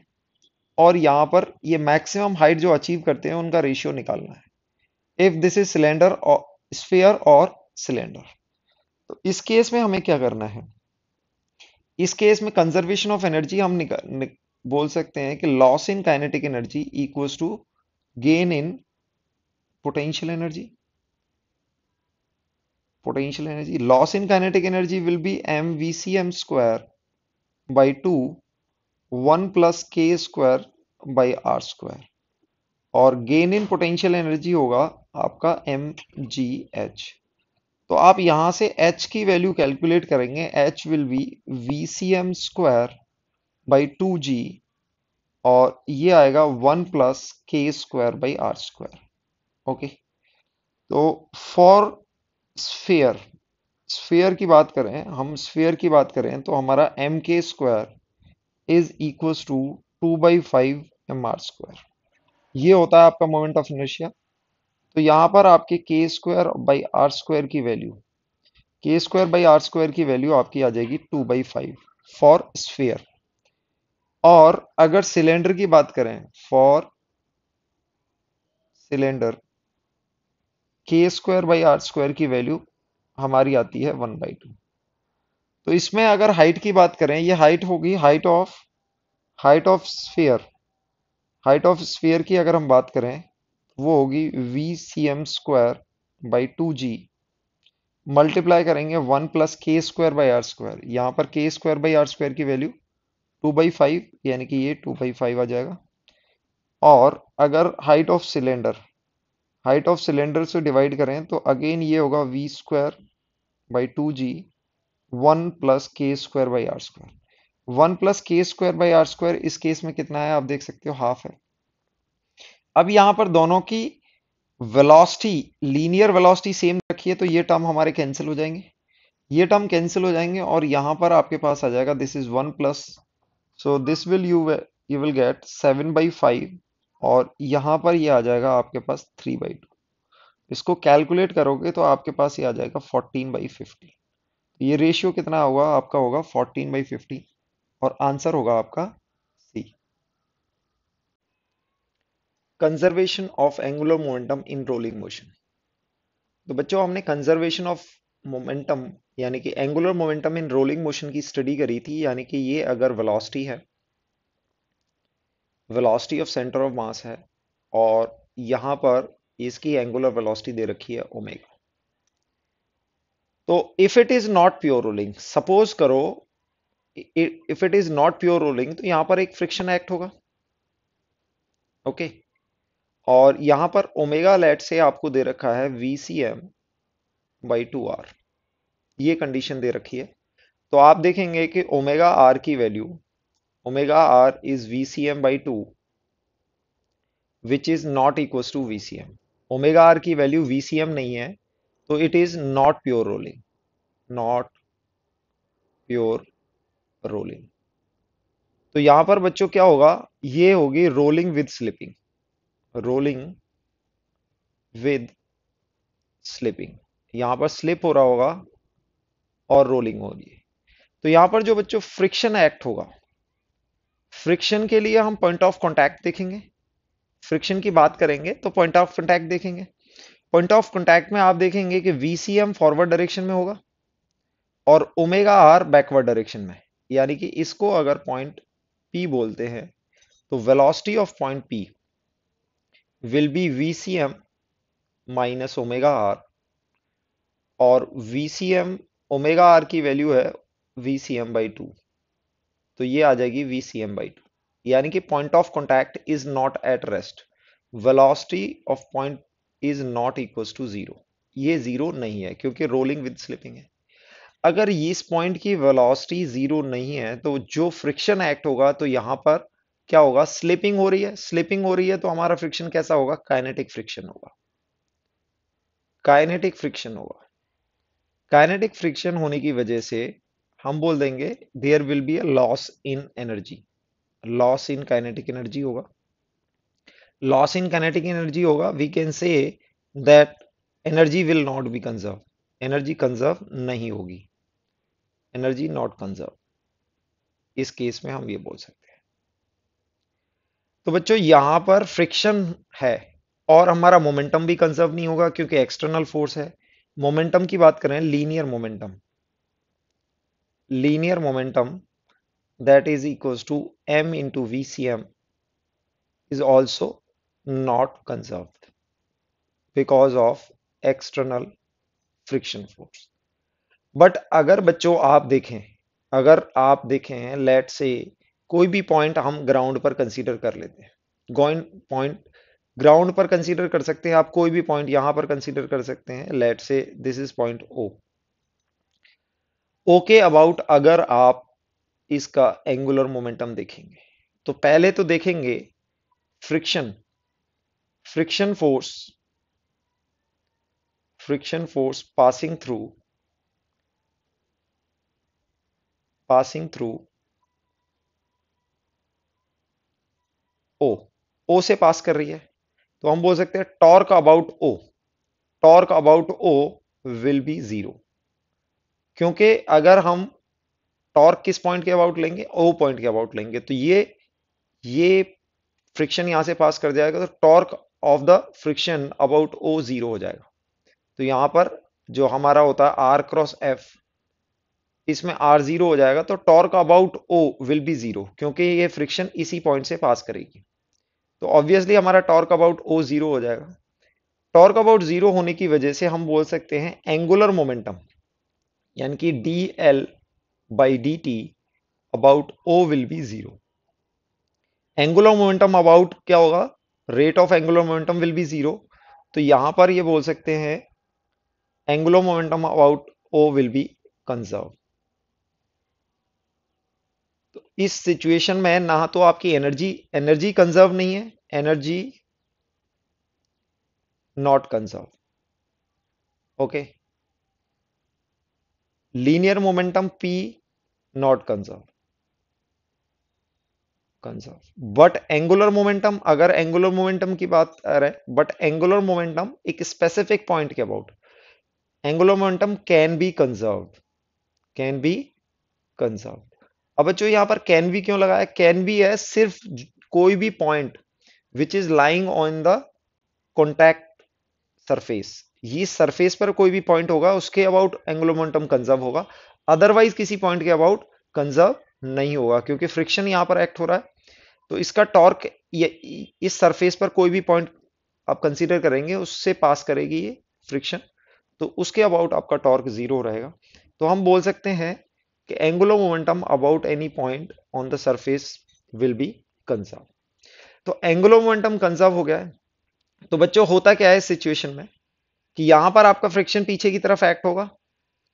और यहाँ पर ये मैक्सिमम हाइट जो अचीव करते हैं उनका रेशियो निकालना है इफ दिस इज सिलेंडर और स्फेयर और सिलेंडर तो इस केस में हमें क्या करना है इस केस में कंजर्वेशन ऑफ एनर्जी हम निकाल, निक, बोल सकते हैं कि loss in kinetic energy equals to gain in potential energy potential energy loss in kinetic energy will be mvcm square by 2 1 plus k square by r square और गेन इन पोटेंशियल एनर्जी होगा आपका एम जी एच तो आप यहां से एच की वैल्यू कैलकुलेट करेंगे H will be V C M square by two G और ये आएगा one plus K square by R square okay तो फॉर स्फेयर स्फेयर की बात करें हम स्फेयर की बात करें तो हमारा M K square is equal to two by five M R square ये होता है आपका मोमेंट ऑफ इनर्शिया तो यहाँ पर आपके K square by R square की value K square by R square की वैल्यू आपकी आ जाएगी two by five for sphere और अगर सिलेंडर की बात करें for cylinder K square by R square की वैल्यू हमारी आती है वन बाई टू तो इसमें अगर हाइट की बात करें ये हाइट होगी height of height of sphere height of sphere की अगर हम बात करें वो होगी V C M square by two G multiply करेंगे one plus K square by R square यहां पर K square by R square की वैल्यू टू बाई फाइव यानी कि ये टू बाई फाइव आ जाएगा और अगर height of cylinder height of cylinder से डिवाइड करें तो अगेन ये होगा V square by two G one plus K square by R square one plus K square by R square इस केस में कितना है आप देख सकते हो हाफ है अब यहां पर दोनों की वेलोसिटी लीनियर वेलोसिटी सेम रखिए तो ये टर्म हमारे कैंसिल हो जाएंगे ये टर्म कैंसिल हो जाएंगे और यहां पर आपके पास आ जाएगा this is one plus so this will you you will get seven by five और यहाँ पर ये आ जाएगा आपके पास थ्री बाई टू इसको कैलकुलेट करोगे तो आपके पास ये आ जाएगा फोर्टीन बाई फिफ्टी ये रेशियो कितना होगा आपका होगा फोर्टीन बाई फिफ्टी और आंसर होगा आपका C conservation of angular momentum in rolling motion तो बच्चों हमने कंजर्वेशन ऑफ मोमेंटम यानी कि angular momentum in rolling motion की स्टडी करी थी यानी कि ये अगर वेलोसिटी है velocity of centre of mass है और यहां पर इसकी एंगुलर वेलोसिटी दे रखी है ओमेगा तो if it is not pure rolling suppose करो if it is not pure rolling तो यहां पर एक फ्रिक्शन एक्ट होगा ओके okay. और यहां पर ओमेगा लेट से आपको दे रखा है वीसीएम बाई टू आर ये कंडीशन दे रखी है तो आप देखेंगे कि ओमेगा आर की value omega R is V C M by two which is not equals to V C M omega R की वैल्यू वी सी एम नहीं है तो it is not pure rolling not pure rolling तो यहां पर बच्चों क्या होगा ये होगी rolling with slipping rolling with slipping यहां पर स्लिप हो रहा होगा और रोलिंग हो रही है तो यहां पर जो बच्चों फ्रिक्शन एक्ट होगा फ्रिक्शन के लिए हम पॉइंट ऑफ कॉन्टैक्ट देखेंगे फ्रिक्शन की बात करेंगे तो पॉइंट ऑफ कॉन्टैक्ट देखेंगे पॉइंट ऑफ कॉन्टैक्ट में आप देखेंगे कि वीसीएम फॉरवर्ड डायरेक्शन में होगा और ओमेगा आर बैकवर्ड डायरेक्शन में यानी कि इसको अगर पॉइंट पी बोलते हैं तो velocity of point P will be VCM minus omega R और V C M omega R की वैल्यू है V C M by two तो ये आ जाएगी V C M by two यानी कि point of contact is not at rest velocity of point is not equal to zero ये जीरो नहीं है क्योंकि रोलिंग विद स्लिपिंग है अगर इस पॉइंट की वेलोसिटी जीरो नहीं है तो जो फ्रिक्शन एक्ट होगा तो यहां पर क्या होगा स्लिपिंग हो रही है स्लिपिंग हो रही है तो हमारा फ्रिक्शन कैसा होगा काइनेटिक फ्रिक्शन होगा काइनेटिक फ्रिक्शन होगा काइनेटिक फ्रिक्शन होने की वजह से हम बोल देंगे there will be a loss in energy loss in kinetic energy होगा लॉस इन काइनेटिक एनर्जी होगा we can say that energy will not be conserve energy conserve नहीं होगी एनर्जी नॉट कंजर्व इस केस में हम ये बोल सकते हैं तो बच्चों यहां पर फ्रिक्शन है और हमारा मोमेंटम भी कंजर्व नहीं होगा क्योंकि एक्सटर्नल फोर्स है मोमेंटम की बात करें linear momentum linear momentum equal to M into V C M is also not conserve because of external friction force but अगर बच्चों आप देखें अगर आप देखें लेट से कोई भी पॉइंट हम ग्राउंड पर कंसीडर कर लेते हैं पॉइंट ग्राउंड पर कंसीडर कर सकते हैं आप कोई भी पॉइंट यहां पर कंसीडर कर सकते हैं let say this is point O okay about अगर आप इसका एंगुलर मोमेंटम देखेंगे तो पहले तो देखेंगे friction friction force friction force passing through passing through O O से पास कर रही है तो हम बोल सकते हैं torque about O torque about O will be zero क्योंकि अगर हम टॉर्क किस पॉइंट के अबाउट लेंगे ओ पॉइंट के अबाउट लेंगे तो ये ये फ्रिक्शन यहां से पास कर जाएगा तो torque of the friction about O zero हो जाएगा तो यहां पर जो हमारा होता है आर क्रॉस एफ इसमें आर जीरो हो जाएगा तो torque about O will be zero क्योंकि ये फ्रिक्शन इसी पॉइंट से पास करेगी तो ऑब्वियसली हमारा टॉर्क अबाउट ओ जीरो हो जाएगा टॉर्क अबाउट जीरो होने की वजह से हम बोल सकते हैं एंगुलर मोमेंटम यानी कि D L by D T about O will be zero angular momentum about क्या होगा rate of angular momentum will be zero तो यहां पर ये बोल सकते हैं angular momentum about O will be conserve इस सिचुएशन में ना तो आपकी एनर्जी एनर्जी कंजर्व नहीं है energy not conserve okay linear momentum P not conserve conserve but angular momentum अगर एंगुलर मोमेंटम की बात करें बट एंगुलर मोमेंटम एक स्पेसिफिक पॉइंट के about angular momentum can be conserve can be conserve अब बच्चों यहां पर कैन बी क्यों लगाया कैन बी है सिर्फ कोई भी point which is lying on the contact surface ये सरफेस पर कोई भी पॉइंट होगा उसके अबाउट एंगुलोमेंटम कंजर्व होगा अदरवाइज किसी पॉइंट के अबाउट कंजर्व नहीं होगा क्योंकि फ्रिक्शन यहां पर एक्ट हो रहा है तो इसका टॉर्क इस सरफेस पर कोई भी पॉइंट आप कंसीडर करेंगे उससे पास करेगी ये फ्रिक्शन तो उसके अबाउट आपका टॉर्क जीरो रहेगा तो हम बोल सकते हैं कि angular momentum about any point on the surface will be conserve तो एंगुलर मोमेंटम कंजर्व हो गया है तो बच्चों होता क्या है सिचुएशन में कि यहां पर आपका फ्रिक्शन पीछे की तरफ एक्ट होगा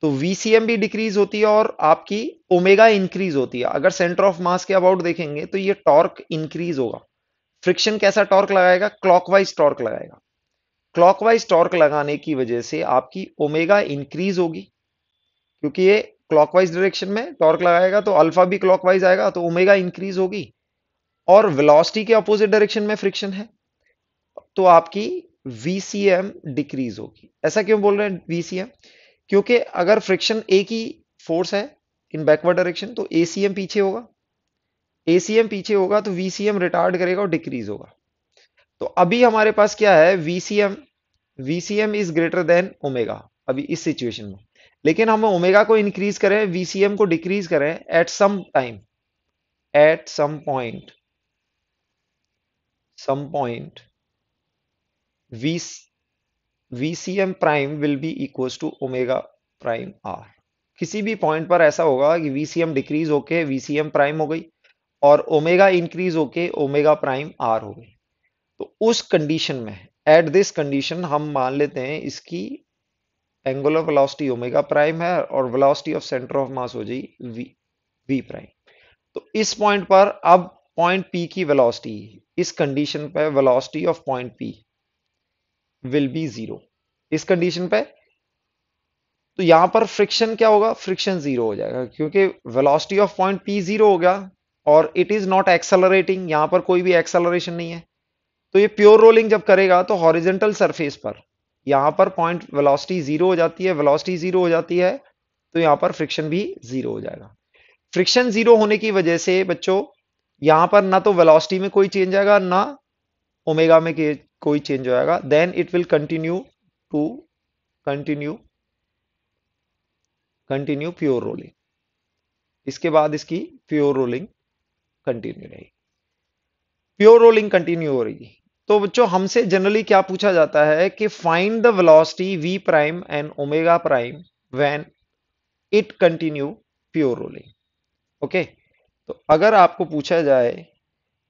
तो VCM भी डिक्रीज होती है और आपकी ओमेगा इंक्रीज होती है अगर सेंटर ऑफ मास के अबाउट देखेंगे तो ये टॉर्क इंक्रीज होगा फ्रिक्शन कैसा टॉर्क लगाएगा क्लॉकवाइज टॉर्क लगाएगा क्लॉकवाइज टॉर्क लगाने की वजह से आपकी ओमेगा इंक्रीज होगी क्योंकि ये क्लॉकवाइज डायरेक्शन में टॉर्क लगाएगा तो अल्फा भी क्लॉकवाइज आएगा तो ओमेगा इंक्रीज होगी और वेलोसिटी के अपोजिट डायरेक्शन में फ्रिक्शन है तो आपकी वीसीएम डिक्रीज होगी ऐसा क्यों बोल रहे हैं वीसीएम क्योंकि अगर फ्रिक्शन एक ही फोर्स है इन बैकवर्ड डायरेक्शन तो एसीएम पीछे होगा एसीएम पीछे होगा तो वीसीएम रिटार्ड करेगा और डिक्रीज होगा तो अभी हमारे पास क्या है VCM VCM is greater than omega अभी इस सिचुएशन में लेकिन हम ओमेगा को इंक्रीज करें वीसीएम को डिक्रीज करें at some time at some point some point V VCM prime will be equals to omega prime R किसी भी पॉइंट पर ऐसा होगा कि वीसीएम डिक्रीज होके वीसीएम प्राइम हो गई और ओमेगा इंक्रीज होके ओमेगा प्राइम आर हो गई तो उस कंडीशन में एट दिस कंडीशन हम मान लेते हैं इसकी एंगुलर वेलोसिटी ओमेगा प्राइम है और velocity of centre of mass हो जाएगी वी वी प्राइम तो इस पॉइंट पर अब पॉइंट पी की वेलोसिटी इस कंडीशन पे velocity of point P will be zero इस कंडीशन पे तो यहां पर फ्रिक्शन क्या होगा फ्रिक्शन जीरो हो जाएगा क्योंकि velocity of point P zero हो गया और इट इज नॉट एक्सेलरेटिंग यहां पर कोई भी एक्सेलरेशन नहीं है तो ये प्योर रोलिंग जब करेगा तो हॉरिजेंटल सरफेस पर यहां पर पॉइंट वेलोसिटी जीरो हो जाती है वेलोसिटी जीरो हो जाती है तो यहां पर फ्रिक्शन भी जीरो हो जाएगा फ्रिक्शन जीरो होने की वजह से बच्चों यहां पर ना तो वेलोसिटी में कोई चेंज आएगा ना ओमेगा में कोई चेंज आएगा then it will continue to continue continue pure rolling इसके बाद इसकी प्योर रोलिंग कंटिन्यू रहेगी प्योर रोलिंग कंटिन्यू हो रही है तो बच्चों हमसे जनरली क्या पूछा जाता है कि find the velocity V prime and omega prime when it continue pure rolling okay तो अगर आपको पूछा जाए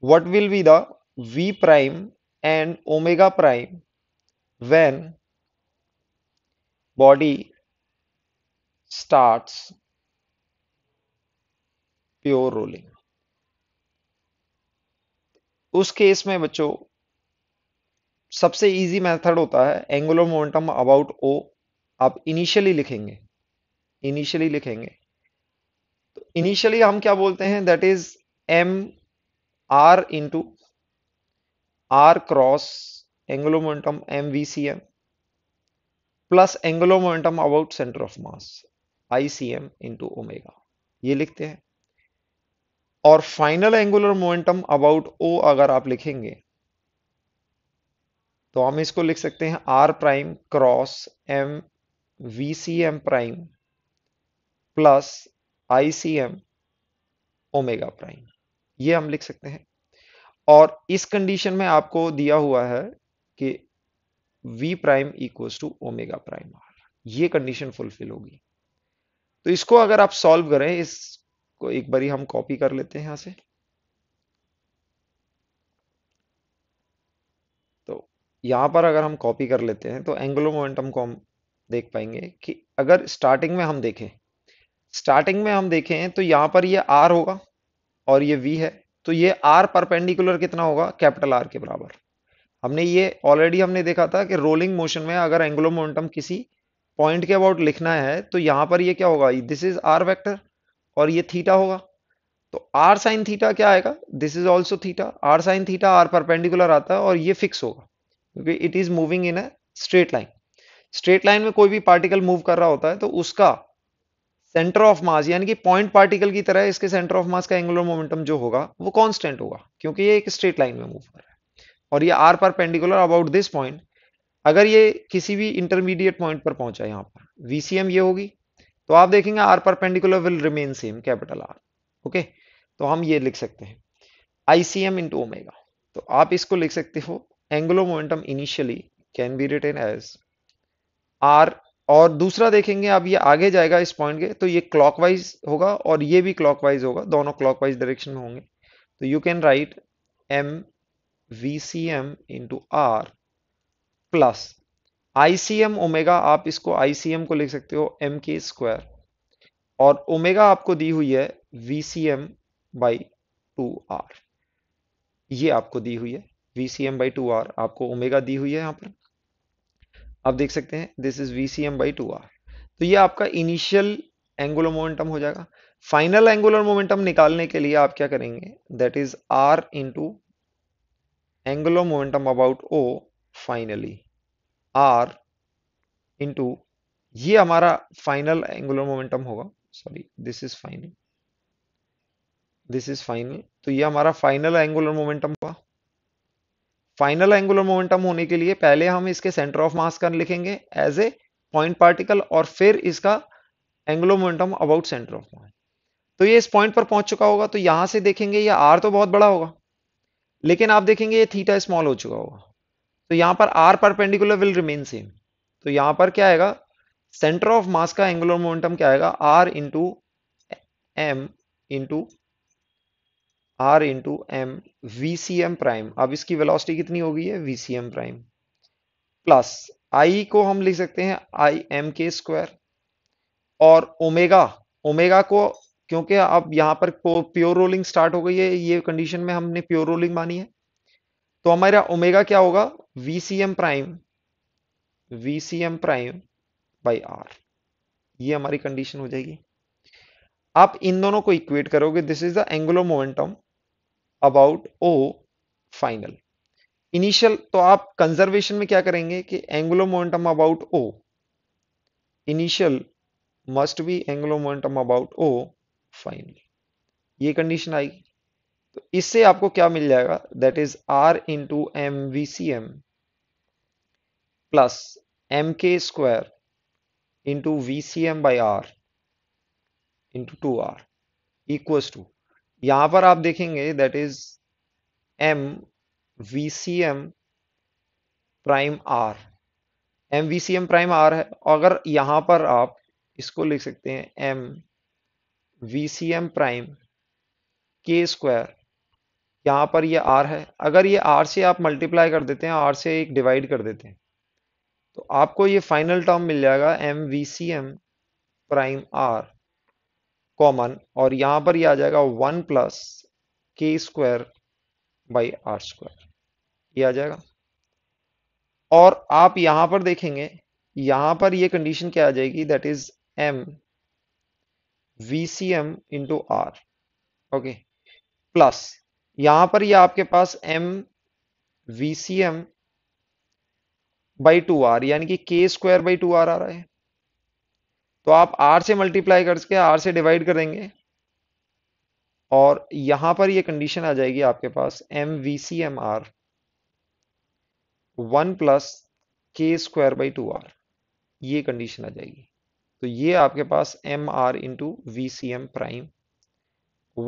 what will be the V prime and omega prime when body starts pure rolling उस केस में बच्चों सबसे इजी मेथड होता है एंगुलर मोमेंटम अबाउट ओ आप इनिशियली लिखेंगे इनिशियली लिखेंगे तो इनिशियली हम क्या बोलते हैं that is M R into R cross angular momentum M V C M plus angular momentum about centre of mass I C M into omega ये लिखते हैं और final angular momentum about O अगर आप लिखेंगे तो हम इसको लिख सकते हैं R prime cross M V C M prime plus I C M omega prime ये हम लिख सकते हैं और इस कंडीशन में आपको दिया हुआ है कि v prime equals to omega prime R ये कंडीशन फुलफिल होगी तो इसको अगर आप सॉल्व करें इसको एक बारी हम कॉपी कर लेते हैं यहां से यहाँ पर अगर हम कॉपी कर लेते हैं तो एंगुलर मोमेंटम को हम देख पाएंगे कि अगर स्टार्टिंग में हम देखें स्टार्टिंग में हम देखें तो यहाँ पर ये आर होगा और ये वी है तो ये आर परपेंडिकुलर कितना होगा कैपिटल आर के बराबर हमने ये ऑलरेडी हमने देखा था कि रोलिंग मोशन में अगर एंगुलर मोमेंटम किसी पॉइंट के अबाउट लिखना है तो यहाँ पर ये क्या होगा दिस इज आर वेक्टर और ये थीटा होगा तो आर साइन थीटा क्या आएगा this is also theta R sine theta R perpendicular आता है और ये फिक्स होगा क्योंकि it is moving in a straight line straight line में कोई भी पार्टिकल मूव कर रहा होता है तो उसका सेंटर ऑफ मास यानी कि पॉइंट पार्टिकल की तरह इसके सेंटर ऑफ मास का एंगुलर मोमेंटम जो होगा वो कांस्टेंट होगा क्योंकि ये एक स्ट्रेट लाइन में मूव कर रहा है और ये आर पर पेंडिकुलर अबाउट दिस पॉइंट अगर ये किसी भी इंटरमीडिएट पॉइंट पर पहुंचा यहाँ पर वीसीएम ये होगी तो आप देखेंगे R perpendicular will remain same capital R okay तो हम ये लिख सकते हैं आईसीएम इंटू ओमेगा तो आप इसको लिख सकते हो angular momentum initially can be written as R और दूसरा देखेंगे अब ये आगे जाएगा इस पॉइंट के तो ये क्लॉकवाइज होगा और ये भी क्लॉकवाइज होगा दोनों क्लॉकवाइज डायरेक्शन में होंगे तो you can write M V C M into R plus I C M omega आप इसको आई सी एम को लिख सकते हो एम के स्क्वायर और ओमेगा आपको दी हुई है V C M by two R ये आपको दी हुई है V C M by two R आपको ओमेगा दी हुई है यहाँ पर आप देख सकते हैं this is V C M by two R तो ये आपका इनिशियल एंगुलर मोमेंटम हो जाएगा फाइनल एंगुलर मोमेंटम निकालने के लिए आप क्या करेंगे that is R two angular momentum about O finally R into ये हमारा फाइनल एंगुलर मोमेंटम होगा sorry this is final this is final तो ये हमारा फाइनल एंगुलर मोमेंटम होगा फाइनल एंगुलर मोमेंटम होने के लिए पहले हम इसके सेंटर ऑफ मास का लिखेंगे एज ए पॉइंट पार्टिकल और फिर इसका angular momentum about centre of mass तो ये इस पॉइंट पर पहुंच चुका होगा तो यहां से देखेंगे ये आर तो बहुत बड़ा होगा लेकिन आप देखेंगे ये थीटा स्मॉल हो चुका होगा तो यहां पर R perpendicular will remain same तो यहां पर क्या आएगा सेंटर ऑफ मास का एंगुलर मोमेंटम क्या आएगा R into M into R into M V C M prime अब इसकी वेलोसिटी कितनी हो गई है V C M prime plus I को हम लिख सकते हैं आई एम के स्क्वायर और ओमेगा ओमेगा को क्योंकि अब यहां पर प्योर रोलिंग स्टार्ट हो गई है ये कंडीशन में हमने प्योर रोलिंग मानी है तो हमारा ओमेगा क्या होगा V C M prime V C M prime by R ये हमारी कंडीशन हो जाएगी आप इन दोनों को इक्वेट करोगे this is the angular momentum about O final initial तो आप कंजर्वेशन में क्या करेंगे कि angular momentum about O initial must be angular momentum about O final ये कंडीशन आएगी तो इससे आपको क्या मिल जाएगा that is R into M V C M plus M K square into V C M by R into two R equals to यहां पर आप देखेंगे that is M V C M prime R M V C M prime R है अगर यहां पर आप इसको लिख सकते हैं M V C M prime K square यहां पर ये आर है अगर ये आर से आप मल्टीप्लाई कर देते हैं आर से एक डिवाइड कर देते हैं तो आपको ये फाइनल टर्म मिल जाएगा M V C M prime R common और यहां पर ये यह आ जाएगा one plus K square by R square ये आ जाएगा और आप यहां पर देखेंगे यहां पर ये यह कंडीशन क्या आ जाएगी that is M V C M into R okay plus यहां पर यह आपके पास M V C M by two R यानी कि K square by two R आ रहा है तो आप आर से मल्टीप्लाई करके आर से डिवाइड करेंगे और यहां पर ये कंडीशन आ जाएगी आपके पास M V C M R one plus K square by two R ये कंडीशन आ जाएगी तो ये आपके पास M R into V C M prime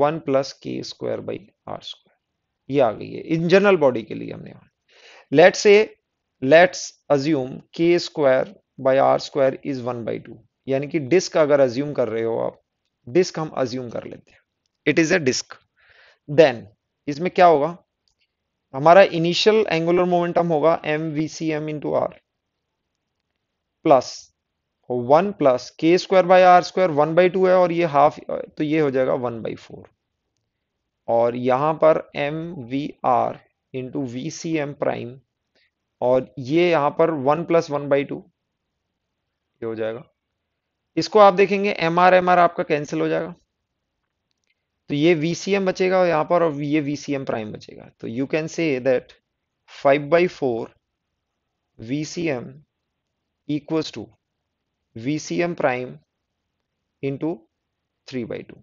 one plus K square by R square ये आ गई है इन जनरल बॉडी के लिए हमने let's a let's assume K square by R square is one by two यानी कि डिस्क अगर अज्यूम कर रहे हो आप डिस्क हम अज्यूम कर लेते हैं it is a disc then इसमें क्या होगा हमारा इनिशियल एंगुलर मोमेंटम होगा M V C M into R plus one plus K square by R square one by two है और ये हाफ तो ये हो जाएगा वन बाई फोर और यहां पर M V R into V C M prime और ये यहां पर one plus one by two ये हो जाएगा इसको आप देखेंगे एम आर एम आर आपका कैंसिल हो जाएगा तो ये वी सी एम बचेगा और पर और ये एम प्राइम बचेगा तो you can say that five by four V C M equal to V C M prime into three by two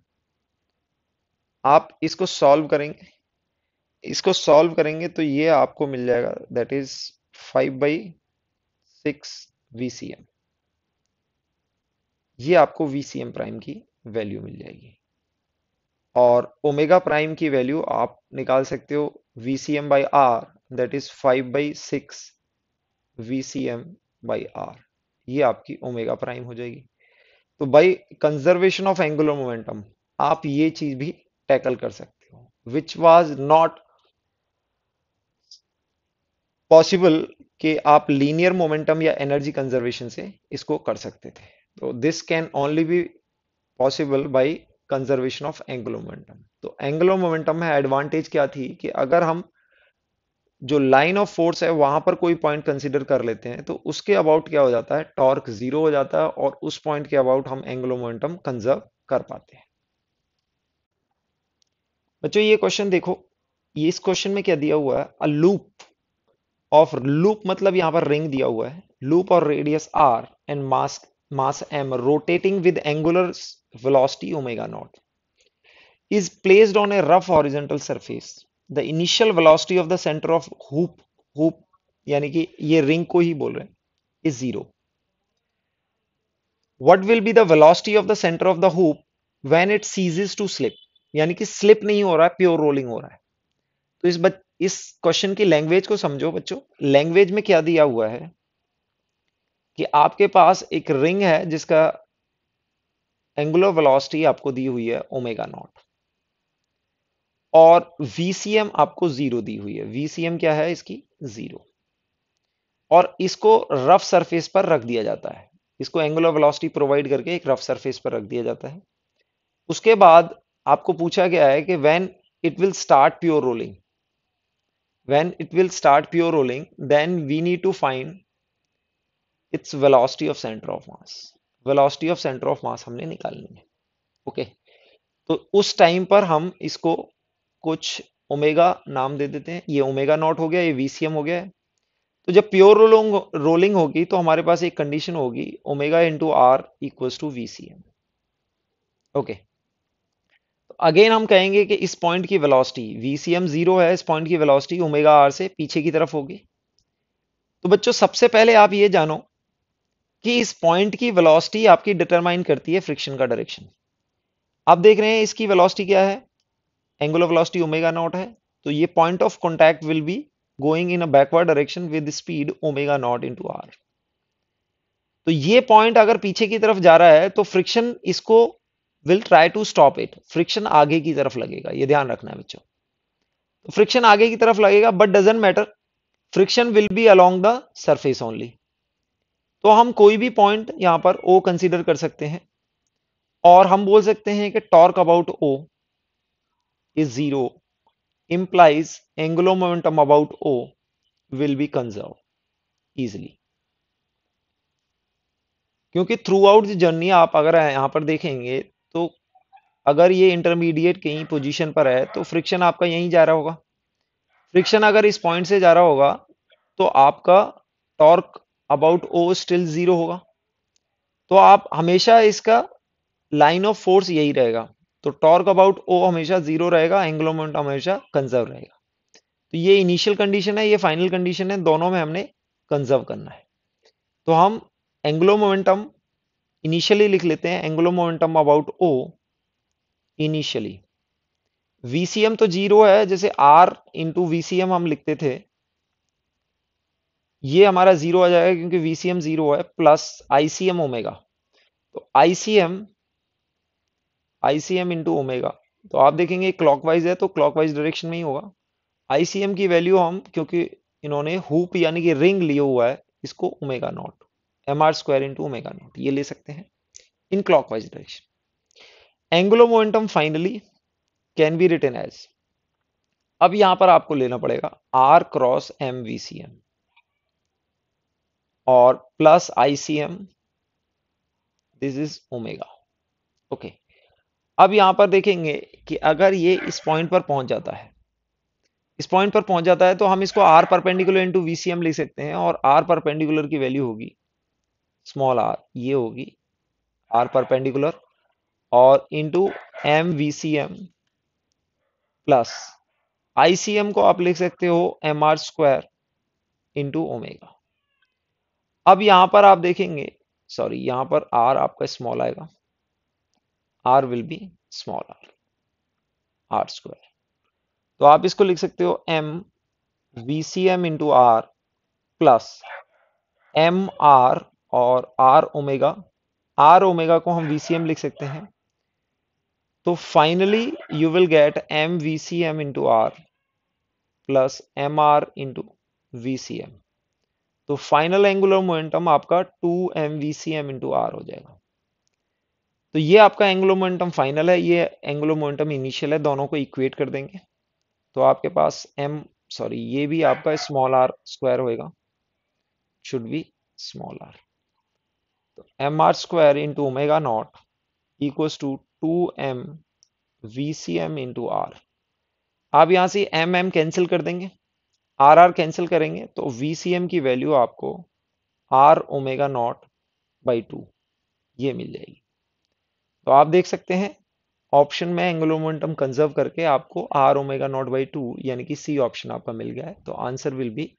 आप इसको सॉल्व करेंगे इसको सॉल्व करेंगे तो ये आपको मिल जाएगा that is five by six V C M ये आपको एम प्राइम की वैल्यू मिल जाएगी और ओमेगा प्राइम की वैल्यू आप निकाल सकते हो V C M by R that is five by six M by R ये आपकी ओमेगा प्राइम हो जाएगी तो by conservation of angular momentum आप ये चीज भी टैकल कर सकते हो विच वॉज नॉट पॉसिबल कि आप लीनियर मोमेंटम या एनर्जी कंजर्वेशन से इसको कर सकते थे तो this can only be possible by conservation of angular momentum तो एंगुलर मोमेंटम में एडवांटेज क्या थी कि अगर हम जो लाइन ऑफ फोर्स है वहां पर कोई पॉइंट कंसिडर कर लेते हैं तो उसके अबाउट क्या हो जाता है टॉर्क जीरो हो जाता है और उस पॉइंट के अबाउट हम एंगुलर मोमेंटम कंजर्व कर पाते हैं बच्चों ये क्वेश्चन देखो ये इस क्वेश्चन में क्या दिया हुआ है अ लूप ऑफ लूप मतलब यहां पर रिंग दिया हुआ है लूप और radius R and mass mass m rotating with angular velocity omega naught is placed on a rough horizontal surface the initial velocity of the center of hoop hoop यानी कि ये रिंग को ही बोल रहे हैं is zero what will be the velocity of the centre of the hoop when it ceases to slip यानी कि स्लिप नहीं हो रहा है प्योर रोलिंग हो रहा है तो इस बच, इस क्वेश्चन की लैंग्वेज को समझो बच्चों लैंग्वेज में क्या दिया हुआ है कि आपके पास एक रिंग है जिसका एंगुलर वेलोसिटी आपको दी हुई है ओमेगा नॉट और वीसीएम आपको जीरो दी हुई है वीसीएम क्या है इसकी जीरो और इसको रफ सरफेस पर रख दिया जाता है इसको एंगुलर वेलोसिटी प्रोवाइड करके एक रफ सरफेस पर रख दिया जाता है उसके बाद आपको पूछा गया है कि when it will start pure rolling when it will start pure rolling then we need to find its velocity of centre of mass velocity of centre of mass हमने निकालनी है ओके तो उस टाइम पर हम इसको कुछ ओमेगा नाम दे देते हैं ये ओमेगा नॉट हो गया ये वीसीएम हो गया है तो जब प्योर रोलोंग रोलिंग होगी तो हमारे पास एक कंडीशन होगी omega into R equals to V C M okay तो अगेन हम कहेंगे कि इस पॉइंट की velocity V C M zero है इस पॉइंट की वेलोसिटी ओमेगा आर से पीछे की तरफ होगी तो बच्चों सबसे पहले आप ये जानो कि इस पॉइंट की वेलोसिटी आपकी डिटरमाइन करती है फ्रिक्शन का डायरेक्शन आप देख रहे हैं इसकी वेलोसिटी क्या है एंगुलर वेलोसिटी ओमेगा नॉट है तो ये point of contact will be going in a backward direction with speed omega naught into R तो ये पॉइंट अगर पीछे की तरफ जा रहा है तो फ्रिक्शन इसको will try to stop it friction आगे की तरफ लगेगा ये ध्यान रखना है बच्चों तो फ्रिक्शन आगे की तरफ लगेगा but doesn't matter friction will be along the surface only तो हम कोई भी पॉइंट यहां पर ओ कंसीडर कर सकते हैं और हम बोल सकते हैं कि torque about O is zero implies angular momentum about O will be conserve easily क्योंकि थ्रू आउट जर्नी आप अगर यहां पर देखेंगे तो अगर ये इंटरमीडिएट कहीं पोजीशन पर है तो फ्रिक्शन आपका यहीं जा रहा होगा फ्रिक्शन अगर इस पॉइंट से जा रहा होगा तो आपका torque about O still zero होगा तो आप हमेशा इसका लाइन ऑफ फोर्स यही रहेगा तो टॉर्क अबाउट ओ हमेशा जीरो रहेगा एंगुलर मोमेंट हमेशा कंजर्व रहेगा तो ये इनिशियल कंडीशन है ये फाइनल कंडीशन है दोनों में हमने कंजर्व करना है तो हम एंगुलर मोमेंटम इनिशियली लिख लेते हैं angular momentum about O initially VCM तो जीरो है जैसे आर इंटू वीसीएम हम लिखते थे ये हमारा जीरो आ जाएगा क्योंकि वीसीएम जीरो है प्लस आईसीएम ओमेगा तो आईसीएम आईसीएम इंटू ओमेगा तो आप देखेंगे क्लॉकवाइज है तो क्लॉकवाइज डायरेक्शन में ही होगा आईसीएम की वैल्यू हम क्योंकि इन्होंने हुप यानी कि रिंग लिया हुआ है इसको omega naught M R square into omega naught ये ले सकते हैं in clockwise direction angular momentum finally can be written as अब यहां पर आपको लेना पड़ेगा R cross M V C M और plus ICM this is omega okay अब यहां पर देखेंगे कि अगर ये इस पॉइंट पर पहुंच जाता है इस पॉइंट पर पहुंच जाता है तो हम इसको आर परपेंडिकुलर इंटू वीसीएम लिख सकते हैं और आर परपेंडिकुलर की वैल्यू होगी स्मॉल आर ये होगी आर परपेंडिकुलर और into M V C M plus ICM को आप लिख सकते हो M R square into omega अब यहां पर आप देखेंगे सॉरी यहां पर आर आपका स्मॉल आएगा R will be small R R square तो आप इसको लिख सकते हो M V C M into R plus M R और आर ओमेगा आर ओमेगा को हम वी सी एम लिख सकते हैं तो finally you will get M V C M into R plus M R into V C M तो फाइनल एंगुलर मोमेंटम आपका two M V C M into R हो जाएगा तो ये आपका एंगुलर मोमेंटम फाइनल है ये एंगुलर मोमेंटम इनिशियल है दोनों को इक्वेट कर देंगे तो आपके पास एम सॉरी ये भी आपका स्मॉल आर स्क्वायर होएगा शुड बी स्मॉल आर तो M R square into omega naught equal to two M V C M into R आप यहां से एम एम कैंसिल कर देंगे आर आर कैंसिल करेंगे तो वी सी एम की वैल्यू आपको R omega naught by two ये मिल जाएगी तो आप देख सकते हैं ऑप्शन में एंगुलर मोमेंटम कंजर्व करके आपको R omega naught by two यानी कि सी ऑप्शन आपका मिल गया है तो आंसर विल बी